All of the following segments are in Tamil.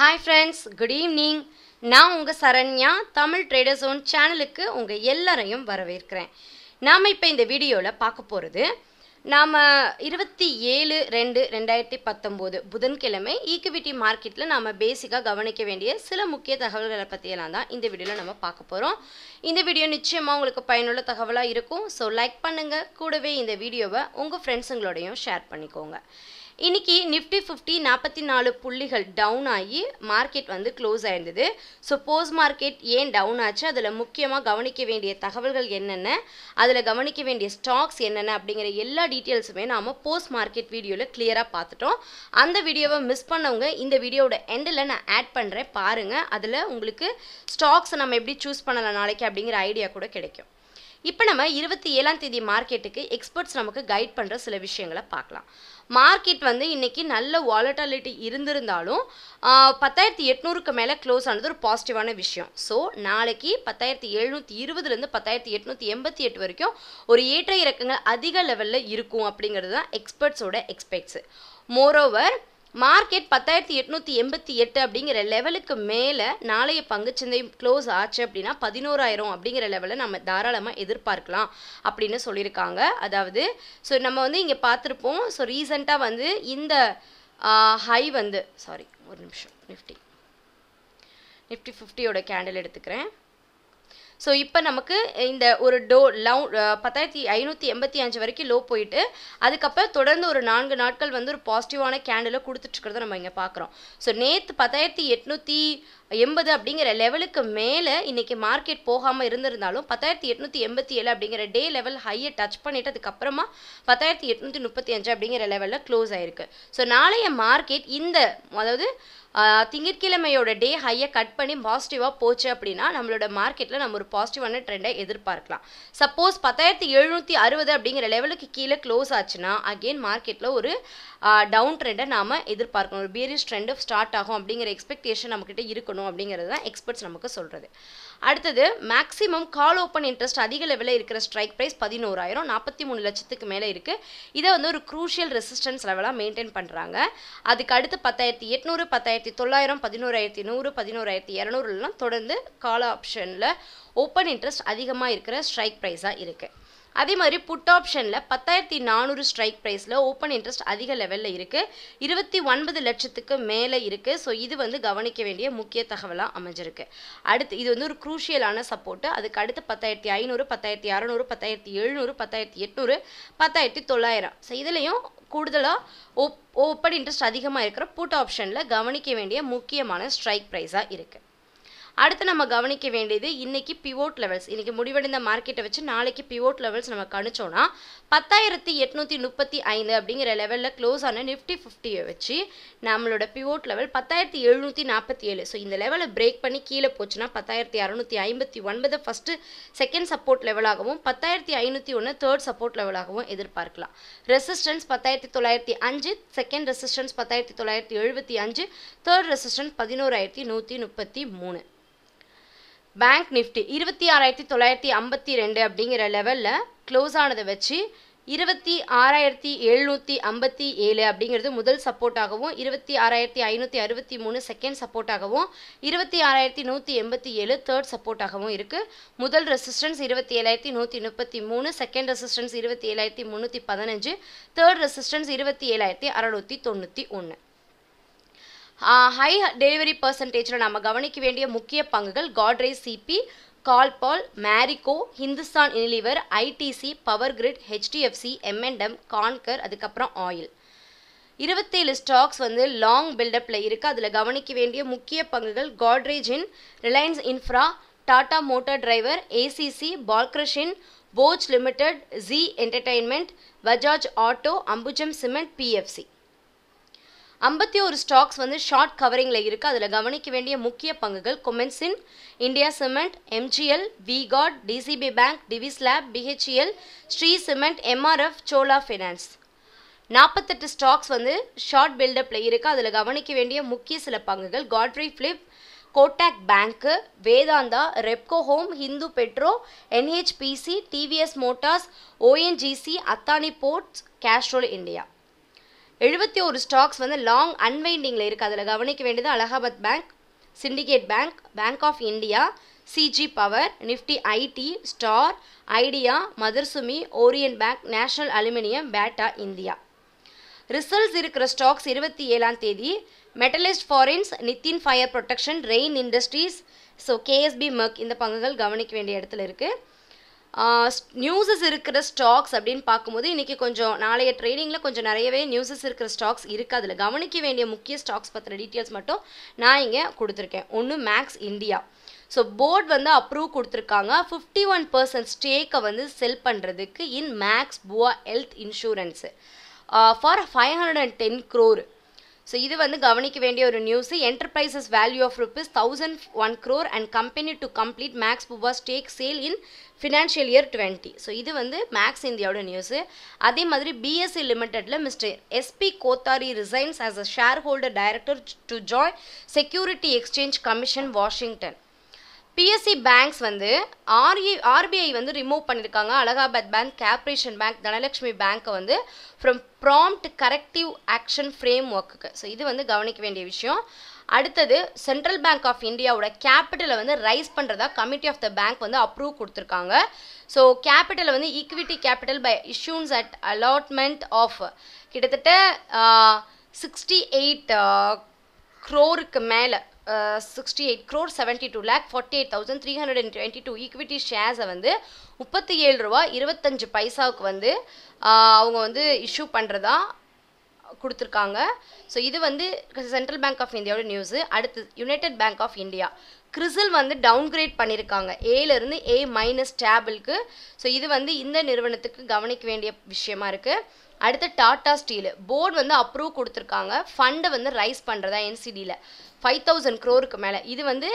ஹாய் ஃப்ரெண்ட்ஸ் குட் ஈவினிங் நான் உங்கள் சரண்யா தமிழ் ட்ரேடர்ஸ் ஓன் சேனலுக்கு உங்கள் எல்லாரையும் வரவேற்கிறேன் நாம் இப்போ இந்த வீடியோவில் பார்க்க போகிறது நாம் இருபத்தி ஏழு ரெண்டு ரெண்டாயிரத்தி பத்தொம்போது புதன்கிழமை ஈக்குவிட்டி மார்க்கெட்டில் நாம் பேசிக்காக கவனிக்க வேண்டிய சில முக்கிய தகவல்களை பற்றியெல்லாம் தான் இந்த வீடியோவில் நம்ம பார்க்க போகிறோம் இந்த வீடியோ நிச்சயமாக உங்களுக்கு பயனுள்ள தகவலாக இருக்கும் ஸோ லைக் பண்ணுங்கள் கூடவே இந்த வீடியோவை உங்கள் ஃப்ரெண்ட்ஸுங்களோடையும் ஷேர் பண்ணிக்கோங்க இன்னைக்கு நிஃப்டி ஃபிஃப்டி நாற்பத்தி நாலு புள்ளிகள் டவுன் ஆகி மார்க்கெட் வந்து க்ளோஸ் ஆயிருந்தது ஸோ போஸ் மார்க்கெட் ஏன் டவுன் ஆச்சு அதில் முக்கியமாக கவனிக்க வேண்டிய தகவல்கள் என்னென்ன அதில் கவனிக்க வேண்டிய ஸ்டாக்ஸ் என்னென்ன அப்படிங்கிற எல்லா டீட்டெயில்ஸுமே நாம் போஸ்ட் மார்க்கெட் வீடியோவில் கிளியராக பார்த்துட்டோம் அந்த வீடியோவை மிஸ் பண்ணவங்க இந்த வீடியோட எண்டில் நான் ஆட் பண்ணுறேன் பாருங்கள் அதில் உங்களுக்கு ஸ்டாக்ஸை நம்ம எப்படி சூஸ் பண்ணலாம் நாளைக்கு அப்படிங்கிற ஐடியா கூட கிடைக்கும் இப்போ நம்ம இருபத்தி ஏழாம் தேதி மார்க்கெட்டுக்கு எக்ஸ்பர்ட்ஸ் நமக்கு கைட் பண்ணுற சில விஷயங்களை பார்க்கலாம் மார்க்கெட் வந்து இன்றைக்கி நல்ல வாலட்டாலிட்டி இருந்திருந்தாலும் பத்தாயிரத்தி எட்நூறுக்கு மேலே க்ளோஸ் ஆனது ஒரு பாசிட்டிவான விஷயம் ஸோ நாளைக்கு பத்தாயிரத்தி எழுநூற்றி இருபதுலேருந்து பத்தாயிரத்தி எட்நூற்றி எண்பத்தி எட்டு வரைக்கும் ஒரு ஏற்ற இறக்கங்கள் அதிக லெவலில் இருக்கும் அப்படிங்கிறது தான் எக்ஸ்பர்ட்ஸோட எக்ஸ்பெக்ட்ஸு மோரோவர் மார்க்கெட் பத்தாயிரத்தி எட்நூற்றி எண்பத்தி எட்டு அப்படிங்கிற லெவலுக்கு மேலே நாளைய பங்குச்சந்தை க்ளோஸ் ஆச்சு அப்படின்னா பதினோராயிரம் அப்படிங்கிற லெவலில் நம்ம தாராளமாக எதிர்பார்க்கலாம் அப்படின்னு சொல்லியிருக்காங்க அதாவது ஸோ நம்ம வந்து இங்கே பார்த்துருப்போம் ஸோ ரீசண்டாக வந்து இந்த ஹை வந்து சாரி ஒரு நிமிஷம் நிஃப்டி நிஃப்டி ஃபிஃப்டியோட கேண்டில் எடுத்துக்கிறேன் ஸோ இப்போ நமக்கு இந்த ஒரு டோ லவு பத்தாயிரத்தி ஐநூற்றி எண்பத்தி அஞ்சு வரைக்கும் லோ போயிட்டு அதுக்கப்புறம் தொடர்ந்து ஒரு நான்கு நாட்கள் வந்து ஒரு பாசிட்டிவான கேண்டில் கொடுத்துட்ருக்கிறத நம்ம இங்கே பார்க்குறோம் ஸோ நேற்று பத்தாயிரத்தி எட்நூற்றி எண்பது அப்படிங்கிற லெவலுக்கு மேலே இன்றைக்கி மார்க்கெட் போகாமல் இருந்திருந்தாலும் பத்தாயிரத்தி எட்நூற்றி எண்பத்தி ஏழு அப்படிங்கிற டே லெவல் ஹையை டச் பண்ணிட்டு அதுக்கப்புறமா பத்தாயிரத்தி எட்நூற்றி முப்பத்தி அஞ்சு அப்படிங்கிற லெவலில் க்ளோஸ் ஆயிருக்கு ஸோ நாளைய மார்க்கெட் இந்த அதாவது திங்கட்கிழமையோட டே ஹையை கட் பண்ணி பாசிட்டிவாக போச்சு அப்படின்னா நம்மளோட மார்க்கெட்டில் நம்ம ஒரு பாசிட்டிவான ட்ரெண்டை எதிர்பார்க்கலாம் சப்போஸ் பத்தாயிரத்தி எழுநூற்றி அறுபது அப்படிங்கிற லெவலுக்கு கீழே க்ளோஸ் ஆச்சுன்னா அகெயின் மார்க்கெட்டில் ஒரு டவுன் ட்ரெண்டை நாம் எதிர்பார்க்கணும் ஒரு பீரிஸ் ட்ரெண்டு ஸ்டார்ட் ஆகும் அப்படிங்கிற எக்ஸ்பெக்டேஷன் நம்மக்கிட்ட இருக்கணும் அப்படிங்கிறது தான் எக்ஸ்பர்ட்ஸ் நமக்கு சொல்கிறது அடுத்தது மேக்ஸிமம் கால் ஓப்பன் இன்ட்ரெஸ்ட் அதிக லெவலில் இருக்கிற ஸ்ட்ரைக் ப்ரைஸ் பதினோராயிரம் நாற்பத்தி மூணு லட்சத்துக்கு மேலே இருக்குது இதை வந்து ஒரு க்ரூஷியல் ரெசிஸ்டன்ஸ் லெவலாக மெயின்டைன் பண்ணுறாங்க அதுக்கு அடுத்து பத்தாயிரத்தி எட்நூறு பத்தாயிரத்தி தொள்ளாயிரம் பதினோராயிரத்தி நூறு பதினோராயிரத்தி இரநூறுலாம் தொடர்ந்து கால் ஆப்ஷனில் ஓப்பன் இன்ட்ரெஸ்ட் அதிகமாக இருக்கிற ஸ்ட்ரைக் ப்ரைஸாக இருக்குது அதே மாதிரி புட் ஆப்ஷனில் பத்தாயிரத்தி நானூறு ஸ்ட்ரைக் ப்ரைஸில் ஓப்பன் இன்ட்ரெஸ்ட் அதிக லெவலில் இருக்குது இருபத்தி ஒன்பது லட்சத்துக்கு மேலே இருக்குது ஸோ இது வந்து கவனிக்க வேண்டிய முக்கிய தகவலாக அமைஞ்சிருக்கு அடுத்து இது வந்து ஒரு குரூஷியலான சப்போர்ட்டு அதுக்கு அடுத்து பத்தாயிரத்தி ஐநூறு பத்தாயிரத்தி அறநூறு பத்தாயிரத்தி எழுநூறு பத்தாயிரத்தி எட்நூறு பத்தாயிரத்தி தொள்ளாயிரம் ஸோ இதுலேயும் கூடுதலாக ஓப் ஓப்பன் இன்ட்ரெஸ்ட் அதிகமாக இருக்கிற புட் ஆப்ஷனில் கவனிக்க வேண்டிய முக்கியமான ஸ்ட்ரைக் ப்ரைஸாக இருக்குது அடுத்து நம்ம கவனிக்க வேண்டியது இன்றைக்கி பிவோட் லெவல்ஸ் இன்றைக்கி முடிவடைந்த மார்க்கெட்டை வச்சு நாளைக்கு பிவோட் லெவல்ஸ் நம்ம கணிச்சோம்னா பத்தாயிரத்தி எட்நூற்றி முப்பத்தி ஐந்து அப்படிங்கிற லெவலில் க்ளோஸ் ஆன நிஃப்டி ஃபிஃப்டியை வச்சு நம்மளோட பிவோட் லெவல் பத்தாயிரத்தி எழுநூற்றி நாற்பத்தி ஏழு ஸோ இந்த லெவலை பிரேக் பண்ணி கீழே போச்சுன்னா பத்தாயிரத்தி அறநூற்றி ஐம்பத்தி ஒன்பது ஃபஸ்ட்டு செகண்ட் சப்போர்ட் லெவலாகவும் பத்தாயிரத்தி ஐநூற்றி ஒன்று தேர்ட் சப்போர்ட் லெவலாகவும் எதிர்பார்க்கலாம் ரெசிஸ்டன்ஸ் பத்தாயிரத்தி தொள்ளாயிரத்தி அஞ்சு செகண்ட் ரெசிஸ்டன்ஸ் பத்தாயிரத்தி தொள்ளாயிரத்தி எழுபத்தி அஞ்சு தேர்ட் ரெசிஸ்டன்ஸ் பதினோராயிரத்தி நூற்றி முப்பத்தி மூணு பேங்க் நிஃப்டி இருபத்தி ஆறாயிரத்தி தொள்ளாயிரத்தி ஐம்பத்தி ரெண்டு அப்படிங்கிற லெவலில் க்ளோஸ் ஆனதை வச்சு இருபத்தி ஆறாயிரத்தி எழுநூற்றி ஐம்பத்தி ஏழு அப்படிங்கிறது முதல் சப்போர்ட்டாகவும் இருபத்தி ஆறாயிரத்தி ஐநூற்றி அறுபத்தி மூணு செகண்ட் சப்போர்ட்டாகவும் இருபத்தி ஆறாயிரத்தி நூற்றி எண்பத்தி ஏழு தேர்ட் சப்போர்ட்டாகவும் இருக்குது முதல் ரெசிஸ்டன்ஸ் இருபத்தி ஏழாயிரத்தி நூற்றி முப்பத்தி மூணு செகண்ட் ரெசிஸ்டன்ஸ் இருபத்தி ஏழாயிரத்தி முந்நூற்றி பதினஞ்சு தேர்ட் ரெசிஸ்டன்ஸ் இருபத்தி ஏழாயிரத்தி அறநூற்றி தொண்ணூற்றி ஒன்று ஹை டெலிவரி பர்சன்டேஜில் நம்ம கவனிக்க வேண்டிய முக்கிய பங்குகள் Godrej CP Colpal Marico Hindustan Unilever ITC power grid HDFC எம்என்டம் கான்கர் அதுக்கப்புறம் ஆயில் இருபத்தேழு ஸ்டாக்ஸ் வந்து லாங் பில்டப்பில் இருக்குது அதில் கவனிக்க வேண்டிய முக்கிய பங்குகள் காட்ரேஜின் Reliance infra Tata motor driver ACC பால்க்ரஷின் Bosch limited Zee entertainment Bajaj auto Ambuja cement PFC ஐம்பத்தி ஒரு ஸ்டாக்ஸ் வந்து ஷார்ட் கவரிங்கில் இருக்குது அதில் கவனிக்க வேண்டிய முக்கிய பங்குகள் கொமென்சின் India cement MGL Vicat DCB bank Divis lab BHEL Shree cement MRF Chola finance நாற்பத்தெட்டு ஸ்டாக்ஸ் வந்து ஷார்ட் பில்டப்பில் இருக்குது அதில் கவனிக்க வேண்டிய முக்கிய சில பங்குகள் Godfrey Phillips Kotak bank Vedanta Repco home Hindu petro NHPC TVS motors ONGC Adani ports Castrol India எழுபத்தி ஒரு ஸ்டாக்ஸ் வந்து லாங் அன்வைண்டிங்கில் இருக்குது அதில் கவனிக்க வேண்டியது Allahabad bank syndicate bank bank of India CG power Nifty IT star Idea Mothersumi Orient bank national aluminium Bata India results இருக்கிற ஸ்டாக்ஸ் இருபத்தி ஏழாம் தேதி மெட்டலிஸ்ட் ஃபாரின்ஸ் Nitin fire protection rain industries so KSB மக் இந்த பங்குகள் கவனிக்க வேண்டிய இடத்துல இருக்குது நியூஸஸ் இருக்கிற ஸ்டாக்ஸ் அப்படின்னு பார்க்கும்போது இன்றைக்கி கொஞ்சம் நாளைய ட்ரேடிங்கில் கொஞ்சம் நிறையவே நியூஸஸ் இருக்கிற ஸ்டாக்ஸ் இருக்குது அதில் கவனிக்க வேண்டிய முக்கிய ஸ்டாக்ஸ் பற்றின டீட்டெயில்ஸ் மட்டும் நான் இங்கே கொடுத்துருக்கேன் ஒன்று மேக்ஸ் இந்தியா ஸோ போர்ட் வந்து அப்ரூவ் கொடுத்துருக்காங்க ஃபிஃப்டி ஒன் பர்சன்ட் ஸ்டேக்கை வந்து செல் பண்ணுறதுக்கு in Max Bupa health insurance for five hundred and ten crore so இது வந்து கவனிக்க வேண்டிய ஒரு news enterprises value of rupees thousand one crore and company to complete Max Bupa stake sale in financial year twenty so இது வந்து மேக்ஸ் இந்தியாவோட நியூஸு அதே மாதிரி பிஎஸ்சி லிமிடெட்ல mister SP Kothari resigns as a share holder director to joy security exchange commission Washington P S C banks வந்து ஆர்இ ஆர்பிஐ e, வந்து ரிமூவ் பண்ணியிருக்காங்க Allahabad bank corporation bank Dhanalakshmi பேங்க்கை வந்து from prompt corrective action frame ஒர்க்குக்கு ஸோ இது வந்து கவனிக்க வேண்டிய விஷயம் அடுத்தது சென்ட்ரல் பேங்க் ஆஃப் இந்தியாவோட கேபிட்டலை வந்து ரைஸ் பண்ணுறதா கமிட்டி ஆஃப் த பேங்க் வந்து அப்ரூவ் கொடுத்துருக்காங்க ஸோ கேபிட்டல் வந்து equity capital by issuance at allotment of கிட்டத்தட்ட சிக்ஸ்டி எயிட் க்ரோருக்கு மேலே sixty eight crore seventy two lakh forty eight thousand three hundred and twenty two equity ஷேர்ஸை வந்து முப்பத்தி ஏழு ரூபா இருபத்தஞ்சு பைசாவுக்கு வந்து அவங்க வந்து இஷ்யூ பண்ணுறதா கொடுத்துருக்காங்க ஸோ இது வந்து சென்ட்ரல் பேங்க் ஆஃப் இந்தியாவோட நியூஸு அடுத்து united bank of India CRISIL வந்து டவுன்கிரேட் பண்ணியிருக்காங்க ஏலேருந்து ஏ மைனஸ் டேபிளுக்கு ஸோ இது வந்து இந்த நிறுவனத்துக்கு கவனிக்க வேண்டிய விஷயமா இருக்குது அடுத்து டாட்டா ஸ்டீலு போர்டு வந்து அப்ரூவ் கொடுத்துருக்காங்க ஃபண்டை வந்து ரைஸ் பண்ணுறதா என்சிடியில் ஃபைவ் தௌசண்ட் க்ரோருக்கு மேலே இது வந்து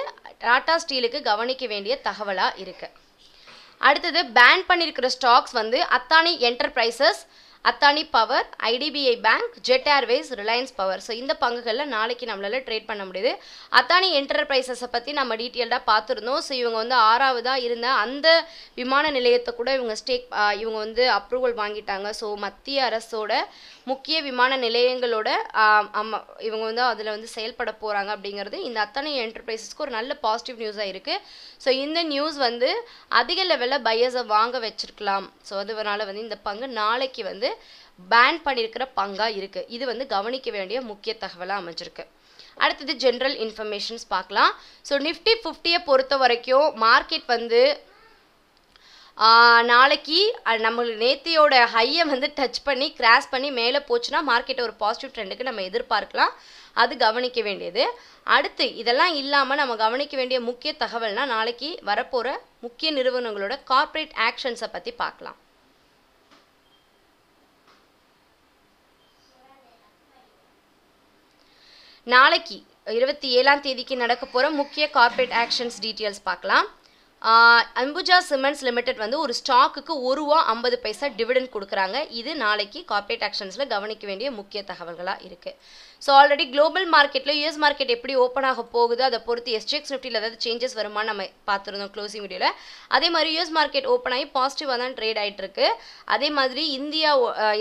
டாட்டா ஸ்டீலுக்கு கவனிக்க வேண்டிய தகவலாக இருக்குது அடுத்தது பேன் பண்ணியிருக்கிற ஸ்டாக்ஸ் வந்து Adani enterprises Adani power IDBI bank Jet Airways Reliance power so இந்த பங்குகளில் நாளைக்கு நம்மளால் ட்ரேட் பண்ண முடியுது அத்தானி என்டர்பிரைசஸை பற்றி நம்ம டீட்டெயில்டாக பார்த்துருந்தோம் ஸோ இவங்க வந்து ஆறாவதாக இருந்த அந்த விமான நிலையத்தை கூட இவங்க ஸ்டேக் இவங்க வந்து அப்ரூவல் வாங்கிட்டாங்க ஸோ மத்திய அரசோட முக்கிய விமான நிலையங்களோட இவங்க வந்து அதில் வந்து செயல்பட போகிறாங்க அப்படிங்கிறது இந்த அத்தனை என்டர்பிரைசஸ்க்கு ஒரு நல்ல பாசிட்டிவ் நியூஸாக இருக்குது ஸோ இந்த நியூஸ் வந்து அதிக லெவலில் பையர்ஸை வாங்க வச்சிருக்கலாம் ஸோ அதனால் வந்து இந்த பங்கு நாளைக்கு வந்து வந்து பேன் பண்ணியிருக்கிற பங்காக இருக்குது இது வந்து கவனிக்க வேண்டிய முக்கிய தகவலாக அமைஞ்சிருக்கு அடுத்தது ஜென்ரல் இன்ஃபர்மேஷன்ஸ் பார்க்கலாம் ஸோ நிஃப்டி ஃபிஃப்டியை பொறுத்த வரைக்கும் மார்க்கெட் வந்து நாளைக்கு நம்மளுக்கு நேத்தியோட ஹையை வந்து டச் பண்ணி கிராஸ் பண்ணி மேலே போச்சுன்னா மார்க்கெட் ஒரு பாசிட்டிவ் ட்ரெண்டுக்கு நம்ம எதிர்பார்க்கலாம் அது கவனிக்க வேண்டியது அடுத்து இதெல்லாம் இல்லாமல் நம்ம கவனிக்க வேண்டிய முக்கிய தகவல்னால் நாளைக்கு வரப்போகிற முக்கிய நிறுவனங்களோட கார்ப்பரேட் ஆக்ஷன்ஸை பற்றி பார்க்கலாம் நாளைக்கு இருபத்தி ஏழாம் தேதிக்கு நடக்க போகிற முக்கிய கார்ப்பரேட் ஆக்ஷன்ஸ் டீட்டெயில்ஸ் பார்க்கலாம் அம்புஜா சிமெண்ட்ஸ் லிமிடெட் வந்து ஒரு ஸ்டாக்குக்கு ஒரு ரூபா ஐம்பது பைசா டிவிடெண்ட் கொடுக்குறாங்க இது நாளைக்கு கார்ப்பரேட் ஆக்ஷன்ஸில் கவனிக்க வேண்டிய முக்கிய தகவல்களாக இருக்குது ஸோ ஆல்ரெடி குளோபல் மார்க்கெட்டில் யூஎஸ் மார்க்கெட் எப்படி ஓப்பன் ஆக போகுது அதை பொறுத்து எஸ்டிஎக்ஸ் நிஃப்டியில் ஏதாவது சேஞ்சஸ் வருமானு நம்ம பார்த்துருந்தோம் க்ளோசிங் வீடியோவில் அதே மாதிரி யூஎஸ் மார்க்கெட் ஓப்பன் ஆகி பாசிட்டிவாக தான் ட்ரேட் ஆகிட்டுருக்கு அதே மாதிரி இந்தியா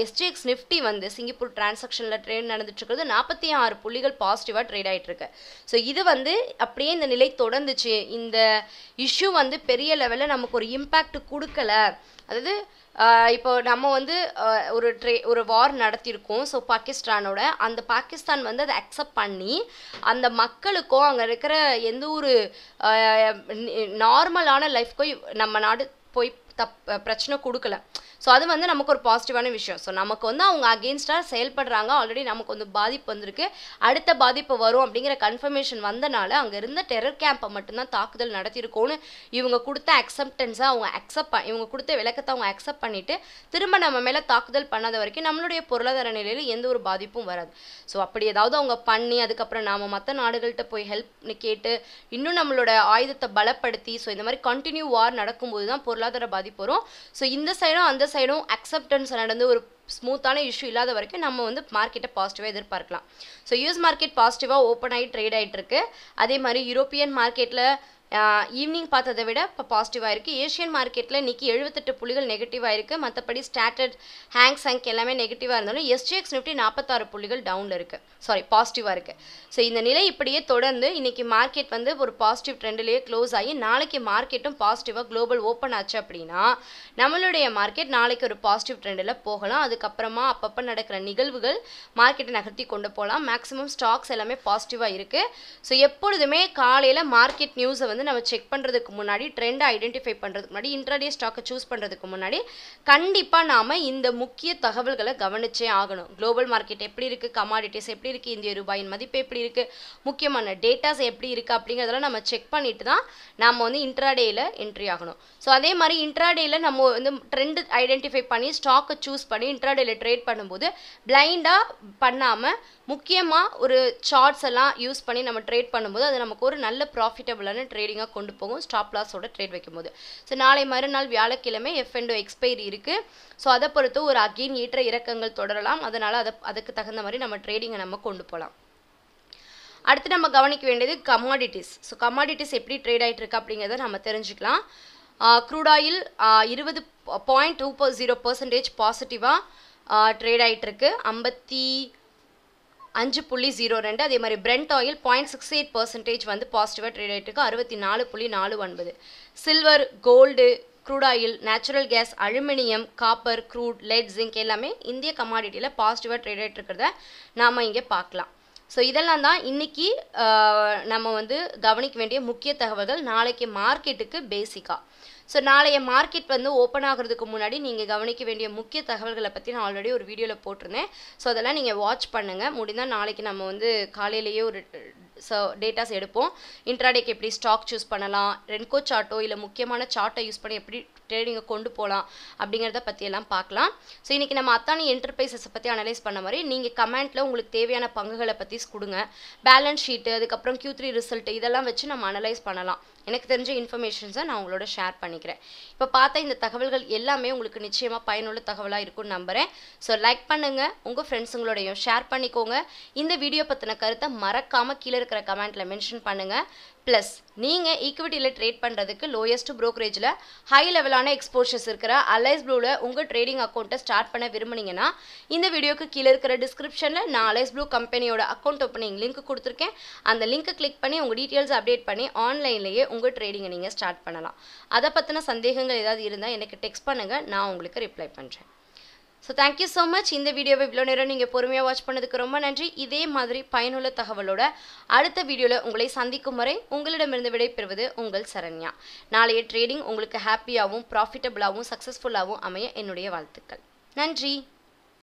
எஸ்டிஎக்ஸ் நிஃப்டி வந்து சிங்கப்பூர் டிரான்சாக்ஷனில் ட்ரேட் நடந்துட்டுருக்கிறது நாற்பத்தி ஆறு புள்ளிகள் பாசிட்டிவாக ட்ரேட் ஆகிட்டுருக்கு ஸோ இது வந்து அப்படியே இந்த நிலை தொடர்ந்துச்சு இந்த இஷ்யூ வந்து பெரிய லெவலில் நமக்கு ஒரு இம்பேக்ட் கொடுக்கல அதாவது இப்போ நம்ம வந்து ஒரு ட்ரே ஒரு வார் நடத்தியிருக்கோம் ஸோ பாகிஸ்தானோட அந்த பாகிஸ்தான் வந்து அதை அக்செப்ட் பண்ணி அந்த மக்களுக்கும் அங்கே இருக்கிற எந்த ஒரு நார்மலான லைஃப்க்கும் நம்ம நாடு போய் தப் பிரச்சனை கொடுக்கல ஸோ அது வந்து நமக்கு ஒரு பாசிட்டிவான விஷயம் ஸோ நமக்கு வந்து அவங்க அகேன்ஸ்டாக செயல்படுறாங்க ஆல்ரெடி நமக்கு வந்து பாதிப்பு வந்திருக்கு அடுத்த பாதிப்பு வரும் அப்படிங்கிற கன்ஃபர்மேஷன் வந்தனால அங்கே இருந்த டெரர் கேம்பை மட்டும்தான் தாக்குதல் நடத்தியிருக்கோன்னு இவங்க கொடுத்த அக்செப்டன்ஸை அவங்க அக்செப்ட் இவங்க கொடுத்த விளக்கத்தை அவங்க அக்செப்ட் பண்ணிவிட்டு திரும்ப நம்ம மேலே தாக்குதல் பண்ணாத வரைக்கும் நம்மளுடைய பொருளாதார நிலையில் எந்த ஒரு பாதிப்பும் வராது ஸோ அப்படி ஏதாவது அவங்க பண்ணி அதுக்கப்புறம் நாம் மற்ற நாடுகள்கிட்ட போய் ஹெல்ப்னு கேட்டு இன்னும் நம்மளோட ஆயுதத்தை பலப்படுத்தி ஸோ இந்த மாதிரி கண்டினியூ வார் நடக்கும்போது தான் பொருளாதார பாதிப்பு வரும் ஸோ இந்த சைடும் அந்த சைடும் அக்செப்டன்ஸ் நடந்து ஒரு ஸ்மூத்தான இஷ்யூ இல்லாத வரைக்கும் நம்ம வந்து மார்க்கெட்டை பாசிட்டிவாக எதிர்பார்க்கலாம் ஸோ யூஎஸ் மார்க்கெட் பாசிட்டிவாக ஓப்பன் ஆகி ட்ரேட் ஆகிட்டு இருக்கு அதே மாதிரி யூரோப்பியன் மார்க்கெட்டில் ஈவினிங் பார்த்ததை விட இப்போ பாசிட்டிவாக இருக்குது ஏஷியன் மார்க்கெட்டில் இன்றைக்கி எழுபத்தெட்டு புள்ளிகள் நெகட்டிவாக இருக்குது மற்றபடி ஸ்டாண்டர்ட் ஹேங்ஸ் ஹேங்க் எல்லாமே நெகட்டிவாக இருந்தாலும் எஸ்டிஎக்ஸ் நிஃப்டி நாற்பத்தாறு புள்ளிகள் டவுனில் இருக்குது சாரி பாசிட்டிவாக இருக்குது ஸோ இந்த நிலை இப்படியே தொடர்ந்து இன்றைக்கி மார்க்கெட் வந்து ஒரு பாசிட்டிவ் ட்ரெண்ட்லேயே க்ளோஸ் ஆகி நாளைக்கு மார்க்கெட்டும் பாசிட்டிவாக குளோபல் ஓப்பன் ஆச்சு அப்படின்னா நம்மளுடைய மார்க்கெட் நாளைக்கு ஒரு பாசிட்டிவ் ட்ரெண்டில் போகலாம் அதுக்கப்புறமா அப்பப்போ நடக்கிற நிகழ்வுகள் மார்க்கெட்டை நகர்த்தி கொண்டு போகலாம் மேக்ஸிமம் ஸ்டாக்ஸ் எல்லாமே பாசிட்டிவாக இருக்குது ஸோ எப்பொழுதுமே காலையில் மார்க்கெட் நியூஸை வந்து வந்து நம்ம செக் பண்ணுறதுக்கு முன்னாடி ட்ரெண்டை ஐடென்டிஃபை பண்ணுறதுக்கு முன்னாடி இன்ட்ராடே ஸ்டாக்கை சூஸ் பண்ணுறதுக்கு முன்னாடி கண்டிப்பாக நாம் இந்த முக்கிய தகவல்களை கவனிச்சே ஆகணும் குளோபல் மார்க்கெட் எப்படி இருக்குது கமாடிட்டிஸ் எப்படி இருக்குது இந்திய ரூபாயின் மதிப்பு எப்படி இருக்குது முக்கியமான டேட்டாஸ் எப்படி இருக்குது அப்படிங்கிறதெல்லாம் நம்ம செக் பண்ணிட்டு தான் நம்ம வந்து இன்ட்ராடேயில் என்ட்ரி ஆகணும் ஸோ அதே மாதிரி இன்ட்ராடேயில் நம்ம வந்து ட்ரெண்டு ஐடென்டிஃபை பண்ணி ஸ்டாக்கை சூஸ் பண்ணி இன்ட்ராடேயில் ட்ரேட் பண்ணும்போது பிளைண்டாக பண்ணாமல் முக்கியமாக ஒரு சார்ட்ஸ் எல்லாம் யூஸ் பண்ணி நம்ம ட்ரேட் பண்ணும்போது அது நமக்கு ஒரு நல்ல ப்ராஃபிட்டபுளான ட்ரேடிங்காக கொண்டு போகும் ஸ்டாப் லாஸோட ட்ரேட் வைக்கும்போது ஸோ நாளை மறுநாள் வியாழக்கிழமை எஃப் அண்ட் எக்ஸ்பைரி இருக்குது ஸோ அதை பொறுத்து ஒரு அகெயின் ஈற்ற இறக்கங்கள் தொடரலாம் அதனால் அதை அதுக்கு தகுந்த மாதிரி நம்ம ட்ரேடிங்கை நம்ம கொண்டு போகலாம் அடுத்து நம்ம கவனிக்க வேண்டியது கமாடிட்டிஸ் ஸோ கமாடிட்டிஸ் எப்படி ட்ரேட் ஆகிட்டு இருக்கு அப்படிங்கிறத நம்ம தெரிஞ்சுக்கலாம் க்ரூட் ஆயில் இருபது பாயிண்ட் டூ ஜீரோ பர்சன்டேஜ் பாசிட்டிவாக ட்ரேட் ஆகிட்டு இருக்கு ஐம்பத்தி அஞ்சு புள்ளி ஜீரோ ரெண்டு அதே மாதிரி brent oil point six eight percentage வந்து பாசிட்டிவாக ட்ரேட் ஆகிட்டுருக்கு அறுபத்தி நாலு புள்ளி நாலு ஒன்பது silver gold crude oil natural gas aluminium copper crude lead zinc எல்லாமே இந்திய கமாடிட்டியில் பாசிட்டிவாக ட்ரேட் ஆகிட்டு இருக்கிறத நாம் இங்கே பார்க்கலாம் ஸோ இதெல்லாம் தான் இன்றைக்கி நம்ம வந்து கவனிக்க வேண்டிய முக்கிய தகவல்கள் நாளைக்கு மார்க்கெட்டுக்கு பேசிக்காக ஸோ நாளைய மார்க்கெட் வந்து ஓப்பன் ஆகிறதுக்கு முன்னாடி நீங்கள் கவனிக்க வேண்டிய முக்கிய தகவல்களை பற்றி நான் ஆல்ரெடி ஒரு வீடியோவில் போட்டிருந்தேன் ஸோ அதெல்லாம் நீங்கள் வாட்ச் பண்ணுங்கள் முடிந்தால் நாளைக்கு நம்ம வந்து காலையிலேயே ஒரு ஸோ டேட்டாஸ் எடுப்போம் இன்ட்ராடேக்கு எப்படி ஸ்டாக் சூஸ் பண்ணலாம் ரென்கோ சார்ட்டோ இல்லை முக்கியமான சார்ட்டை யூஸ் பண்ணி எப்படி ட்ரேடிங்கை கொண்டு போகலாம் அப்படிங்கிறத பற்றியெல்லாம் பார்க்கலாம் ஸோ இன்றைக்கி நம்ம அத்தானி என்டர்பிரைசஸை பற்றி அனலைஸ் பண்ண மாதிரி நீங்கள் கமெண்ட்டில் உங்களுக்கு தேவையான பங்குகளை பற்றி கொடுங்க பேலன்ஸ் ஷீட்டு அதுக்கப்புறம் கியூ த்ரீ ரிசல்ட் இதெல்லாம் வச்சு நம்ம அனலைஸ் பண்ணலாம் எனக்கு தெரிஞ்ச இன்ஃபர்மேஷன்ஸை நான் உங்களோட ஷேர் பண்ணிக்கிறேன் இப்போ பார்த்தா இந்த தகவல்கள் எல்லாமே உங்களுக்கு நிச்சயமாக பயனுள்ள தகவலாக இருக்கும்னு நம்புகிறேன் ஸோ லைக் பண்ணுங்கள் உங்கள் ஃப்ரெண்ட்ஸுங்களோடையும் ஷேர் பண்ணிக்கோங்க இந்த வீடியோ பற்றின கருத்தை மறக்காமல் கீழே இருக்கிற கமெண்ட்டில் மென்ஷன் பண்ணுங்கள் ப்ளஸ் நீங்கள் ஈக்விட்டியில் ட்ரேட் பண்ணுறதுக்கு லோயஸ்ட் ப்ரோக்கரேஜில் ஹை லெவலான எக்ஸ்போஷர்ஸ் இருக்கிற அலைஸ் ப்ளூவில் உங்கள் ட்ரேடிங் அக்கௌண்ட்டை ஸ்டார்ட் பண்ண விரும்புனீங்கன்னா இந்த வீடியோக்கு கீழே இருக்கிற டிஸ்கிரிப்ஷனில் நான் அலைஸ் ப்ளூ கம்பெனியோட அக்கௌண்ட் ஓப்பனிங் லிங்க் கொடுத்துருக்கேன் அந்த லிங்க்கை கிளிக் பண்ணி உங்கள் டீட்டெயில்ஸ் அப்டேட் பண்ணி ஆன்லைன்லேயே உங்கள் ட்ரேடிங்கை நீங்கள் ஸ்டார்ட் பண்ணலாம் அதை பற்றின சந்தேகங்கள் ஏதாவது இருந்தால் எனக்கு டெக்ஸ்ட் பண்ணுங்கள் நான் உங்களுக்கு ரிப்ளை பண்ணுறேன் ஸோ தேங்க்யூ ஸோ மச் இந்த வீடியோவை இவ்வளோ நேரம் நீங்கள் பொறுமையாக வாட்ச் பண்ணதுக்கு ரொம்ப நன்றி இதே மாதிரி பயனுள்ள தகவலோட அடுத்த வீடியோவில் உங்களை சந்திக்கும் வரை உங்களிடமிருந்து விடைபெறுவது உங்கள் சரண்யா நாளைய ட்ரேடிங் உங்களுக்கு ஹாப்பியாகவும் ப்ராஃபிட்டபுளாகவும் சக்ஸஸ்ஃபுல்லாகவும் அமைய என்னுடைய வாழ்த்துக்கள் நன்றி